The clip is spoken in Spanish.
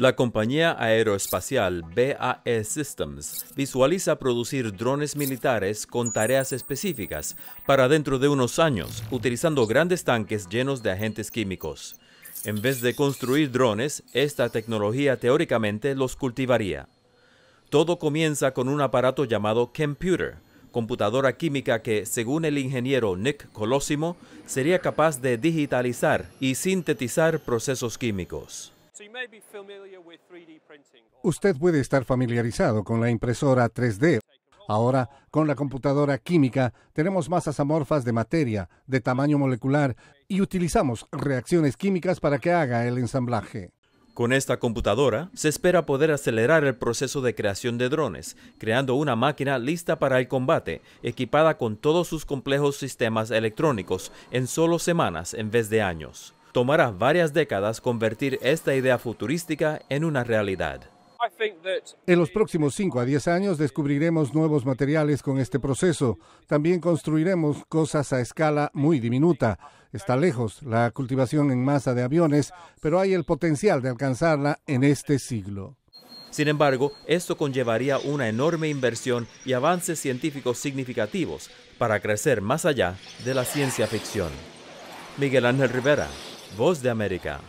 La compañía aeroespacial BAE Systems visualiza producir drones militares con tareas específicas para dentro de unos años, utilizando grandes tanques llenos de agentes químicos. En vez de construir drones, esta tecnología teóricamente los cultivaría. Todo comienza con un aparato llamado computer, computadora química que, según el ingeniero Nick Colosimo, sería capaz de digitalizar y sintetizar procesos químicos. Usted puede estar familiarizado con la impresora 3D. Ahora, con la computadora química, tenemos masas amorfas de materia, de tamaño molecular, y utilizamos reacciones químicas para que haga el ensamblaje. Con esta computadora, se espera poder acelerar el proceso de creación de drones, creando una máquina lista para el combate, equipada con todos sus complejos sistemas electrónicos, en solo semanas en vez de años tomará varias décadas convertir esta idea futurística en una realidad. En los próximos 5 a 10 años descubriremos nuevos materiales con este proceso. También construiremos cosas a escala muy diminuta. Está lejos la cultivación en masa de aviones, pero hay el potencial de alcanzarla en este siglo. Sin embargo, esto conllevaría una enorme inversión y avances científicos significativos para crecer más allá de la ciencia ficción. Miguel Ángel Rivera, Voz de América.